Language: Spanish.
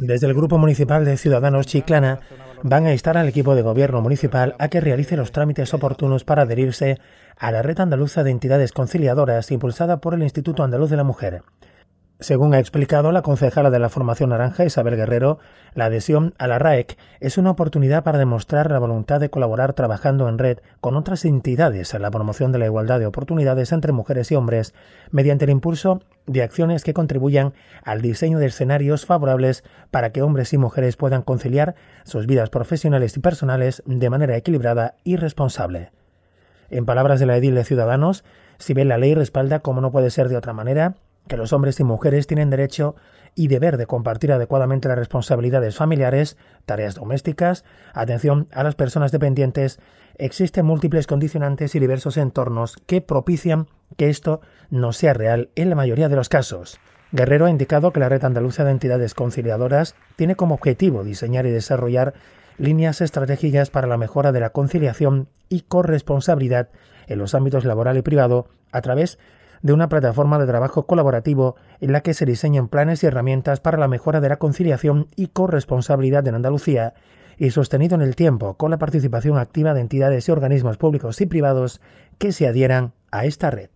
Desde el Grupo Municipal de Ciudadanos Chiclana van a instar al equipo de gobierno municipal a que realice los trámites oportunos para adherirse a la Red Andaluza de Entidades Conciliadoras impulsada por el Instituto Andaluz de la Mujer. Según ha explicado la concejala de la Formación Naranja, Isabel Guerrero, la adhesión a la RAEC es una oportunidad para demostrar la voluntad de colaborar trabajando en red con otras entidades en la promoción de la igualdad de oportunidades entre mujeres y hombres mediante el impulso de acciones que contribuyan al diseño de escenarios favorables para que hombres y mujeres puedan conciliar sus vidas profesionales y personales de manera equilibrada y responsable. En palabras de la edil de Ciudadanos, si bien la ley respalda, como no puede ser de otra manera, que los hombres y mujeres tienen derecho y deber de compartir adecuadamente las responsabilidades familiares, tareas domésticas, atención a las personas dependientes, existen múltiples condicionantes y diversos entornos que propician que esto no sea real en la mayoría de los casos. Guerrero ha indicado que la Red Andaluza de Entidades Conciliadoras tiene como objetivo diseñar y desarrollar líneas estratégicas para la mejora de la conciliación y corresponsabilidad en los ámbitos laboral y privado a través de de una plataforma de trabajo colaborativo en la que se diseñan planes y herramientas para la mejora de la conciliación y corresponsabilidad en Andalucía y sostenido en el tiempo con la participación activa de entidades y organismos públicos y privados que se adhieran a esta red.